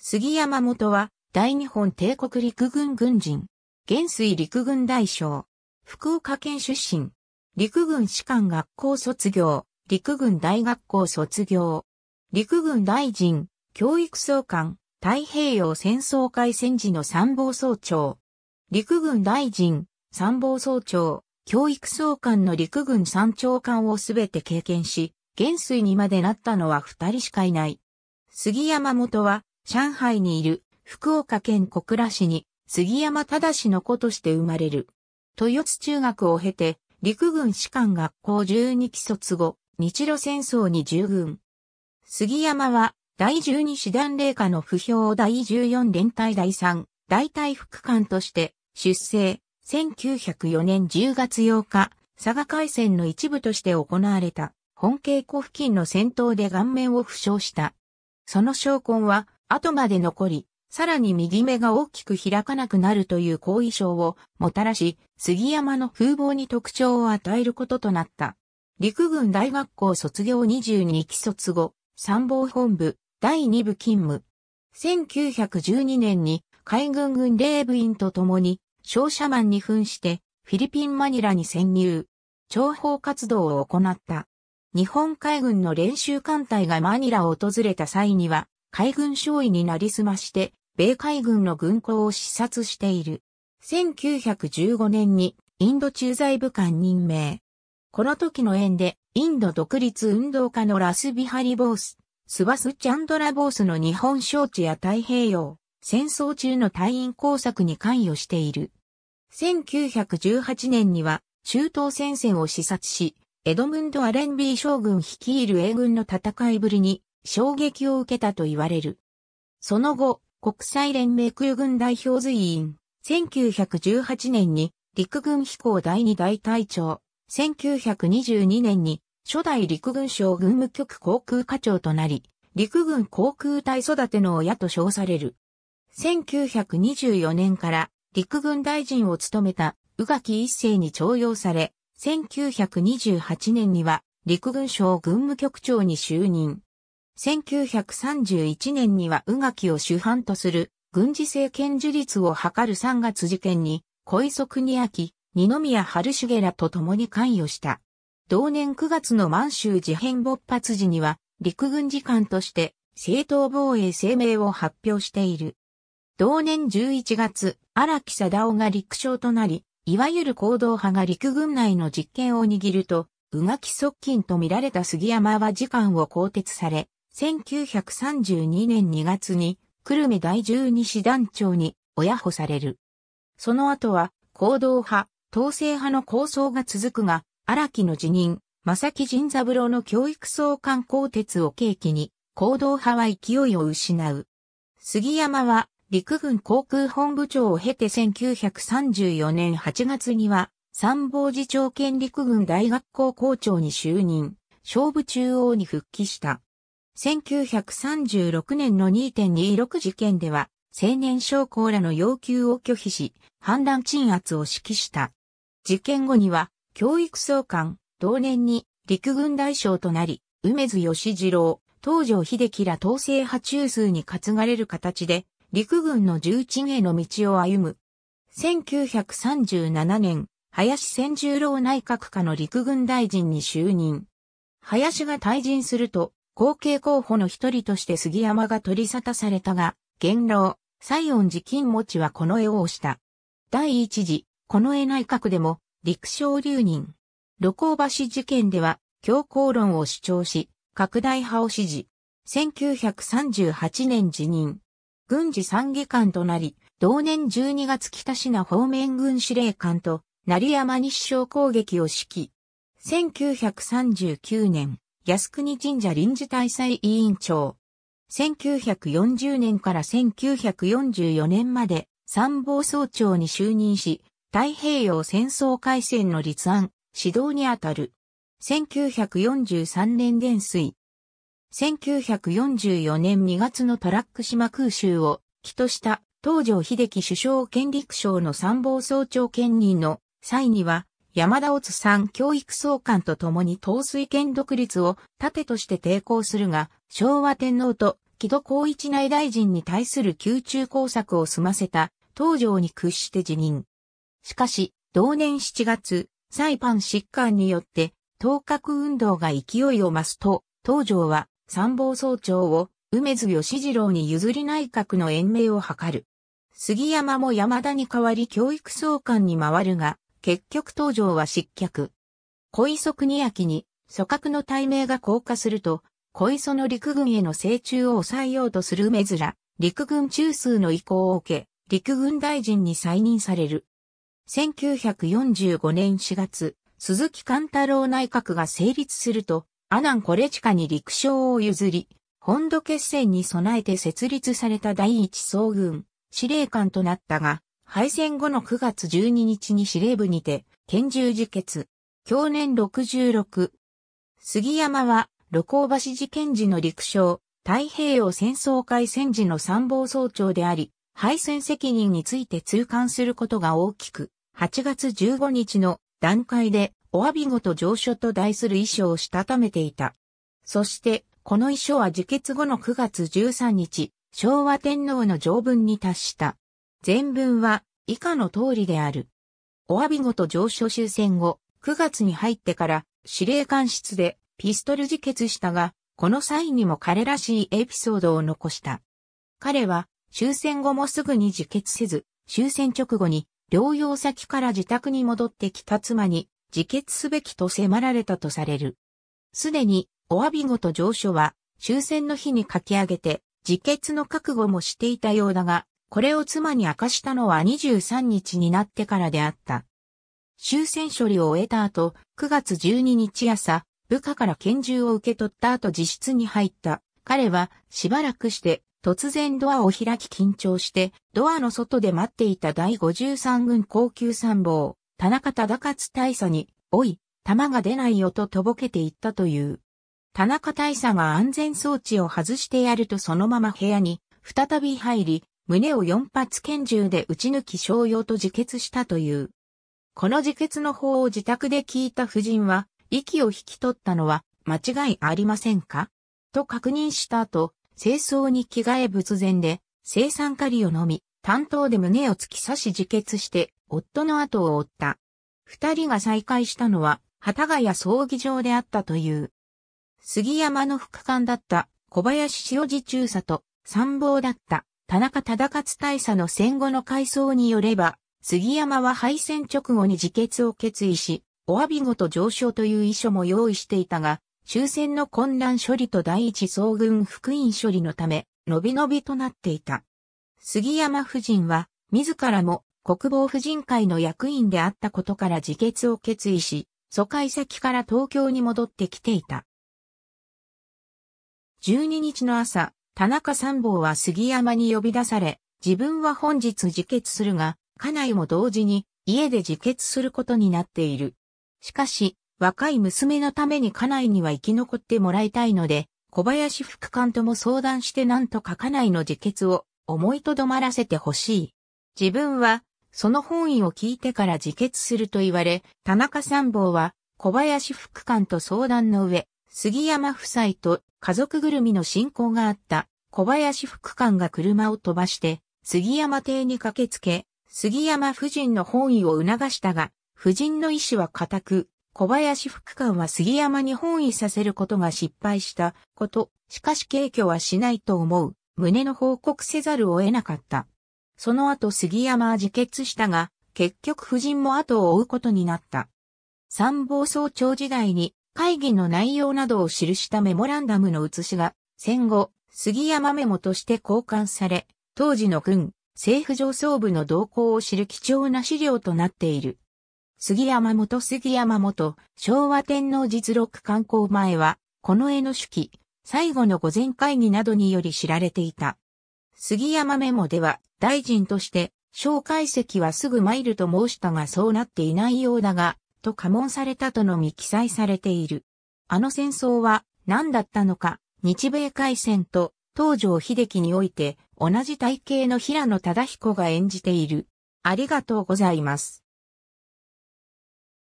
杉山元は、大日本帝国陸軍軍人、元水陸軍大将、福岡県出身、陸軍士官学校卒業、陸軍大学校卒業、陸軍大臣、教育総監、太平洋戦争開戦時の参謀総長、陸軍大臣、参謀総長、教育総監の陸軍参長官をすべて経験し、元帥にまでなったのは二人しかいない。杉山元は、上海にいる福岡県小倉市に杉山正の子として生まれる。豊津中学を経て陸軍士官学校12期卒後、日露戦争に従軍。杉山は第12師団霊下の不評を第14連隊第3、大隊副官として出生、1904年10月8日、佐賀海戦の一部として行われた本慶湖付近の戦闘で顔面を負傷した。その証拠は後まで残り、さらに右目が大きく開かなくなるという後遺症をもたらし、杉山の風貌に特徴を与えることとなった。陸軍大学校卒業22期卒後、参謀本部第2部勤務。1912年に海軍軍令部員と共に商社マンに扮してフィリピンマニラに潜入、諜報活動を行った。日本海軍の練習艦隊がマニラを訪れた際には、海軍少尉になりすまして、米海軍の軍港を視察している。1915年にインド駐在部官任命。この時の縁で、インド独立運動家のラスビハリ・ボース、スバス・チャンドラ・ボースの日本招致や太平洋、戦争中の隊員工作に関与している。1918年には、中東戦線を視察し、エドムンド・アレンビー将軍率いる英軍の戦いぶりに衝撃を受けたと言われる。その後、国際連盟空軍代表随員、1918年に陸軍飛行第2大隊長、1922年に初代陸軍省軍務局航空課長となり、陸軍航空隊育ての親と称される。1924年から陸軍大臣を務めた宇垣一世に徴用され、1928年には陸軍省軍務局長に就任。1931年には宇垣を主犯とする軍事政権樹立を図る3月事件に小磯国明、二宮春重らと共に関与した。同年9月の満州事変勃発時には陸軍次官として正当防衛声明を発表している。同年11月、荒木貞夫が陸将となり、いわゆる行動派が陸軍内の実権を握ると、宇垣側近と見られた杉山は次官を更迭され、1932年2月に、久留米第十二師団長に親保される。その後は、行動派、統制派の構想が続くが、荒木の辞任、正木仁三郎の教育総監公鉄を契機に、行動派は勢いを失う。杉山は、陸軍航空本部長を経て1934年8月には、参謀次長兼陸軍大学校校長に就任、勝負中央に復帰した。1936年の2.26事件では、青年将校らの要求を拒否し、反乱鎮圧を指揮した。事件後には、教育総監、同年に陸軍大将となり、梅津義次郎、東条秀樹ら統制派中枢に担がれる形で、陸軍の重鎮への道を歩む。1937年、林千十郎内閣下の陸軍大臣に就任。林が退陣すると、後継候補の一人として杉山が取り沙汰されたが、元老、西園寺金持はこの絵を押した。第一次、この絵内閣でも、陸将留任。露光橋事件では、強硬論を主張し、拡大派を支持。1938年辞任。軍事参議官となり、同年12月北品方面軍司令官と、成山日照攻撃を指揮。1939年、靖国神社臨時大祭委員長。1940年から1944年まで参謀総長に就任し、太平洋戦争開戦の立案、指導にあたる。1943年元帥。1944年2月のトラック島空襲を起とした東条秀樹首相権力省の参謀総長兼任の際には山田乙三教育総監と共に統帥権独立を盾として抵抗するが、昭和天皇と木戸光一内大臣に対する宮中工作を済ませた東条に屈して辞任。しかし、同年7月、サイパン疾患によって、頭角運動が勢いを増すと、東条は参謀総長を梅津義次郎に譲り内閣の延命を図る。杉山も山田に代わり教育総監に回るが、結局東条は失脚。小磯国明に、組閣の大名が降下すると、小磯の陸軍への成中を抑えようとする梅面、陸軍中枢の意向を受け、陸軍大臣に再任される。1945年4月、鈴木貫太郎内閣が成立すると、阿南コレチカに陸将を譲り、本土決戦に備えて設立された第一総軍、司令官となったが、敗戦後の9月12日に司令部にて、拳銃自決。去年66。杉山は、露光橋事件時の陸将、太平洋戦争開戦時の参謀総長であり、敗戦責任について痛感することが大きく、8月15日の段階で、お詫びごと上書と題する遺書をしたためていた。そして、この遺書は自決後の9月13日、昭和天皇の条文に達した。全文は以下の通りである。お詫びごと上書終戦後、9月に入ってから司令官室でピストル自決したが、この際にも彼らしいエピソードを残した。彼は終戦後もすぐに自決せず、終戦直後に療養先から自宅に戻ってきた妻に自決すべきと迫られたとされる。すでにお詫びごと上書は終戦の日に書き上げて自決の覚悟もしていたようだが、これを妻に明かしたのは23日になってからであった。終戦処理を終えた後、9月12日朝、部下から拳銃を受け取った後自室に入った。彼はしばらくして突然ドアを開き緊張して、ドアの外で待っていた第53軍高級参謀、田中忠勝大佐に、おい、弾が出ないよととぼけていったという。田中大佐が安全装置を外してやるとそのまま部屋に再び入り、胸を4発拳銃で撃ち抜き商用と自決したという。この自決の方を自宅で聞いた夫人は、息を引き取ったのは間違いありませんかと確認した後、清掃に着替え仏前で、生産カリを飲み、担当で胸を突き刺し自決して、夫の後を追った。二人が再会したのは、旗ヶ谷葬儀場であったという。杉山の副官だった小林塩寺中佐と参謀だった田中忠勝大佐の戦後の回想によれば、杉山は敗戦直後に自決を決意し、お詫びごと上昇という遺書も用意していたが、終戦の混乱処理と第一総軍福音処理のため、のびのびとなっていた。杉山夫人は、自らも国防婦人会の役員であったことから自決を決意し、疎開先から東京に戻ってきていた。12日の朝、田中参謀は杉山に呼び出され、自分は本日自決するが、家内も同時に家で自決することになっている。しかし、若い娘のために家内には生き残ってもらいたいので、小林副官とも相談してなんとか家内の自決を思いとどまらせてほしい。自分は、その本意を聞いてから自決すると言われ、田中参謀は、小林副官と相談の上、杉山夫妻と家族ぐるみの親交があった小林副官が車を飛ばして杉山邸に駆けつけ、杉山夫人の本意を促したが、夫人の意志は固く、小林副官は杉山に本意させることが失敗したこと、しかし敬挙はしないと思う、胸の報告せざるを得なかった。その後杉山は自決したが、結局夫人も後を追うことになった。参謀総長時代に会議の内容などを記したメモランダムの写しが、戦後、杉山メモとして交換され、当時の軍、政府上層部の動向を知る貴重な資料となっている。杉山元杉山元、昭和天皇実録観光前は、この絵の手記、最後の午前会議などにより知られていた。杉山メモでは、大臣として、蒋介石はすぐ参ると申したがそうなっていないようだが、と過問されたとのみ記載されている。あの戦争は何だったのか、日米海戦と東条秀樹において同じ体型の平野忠彦が演じている。ありがとうございます。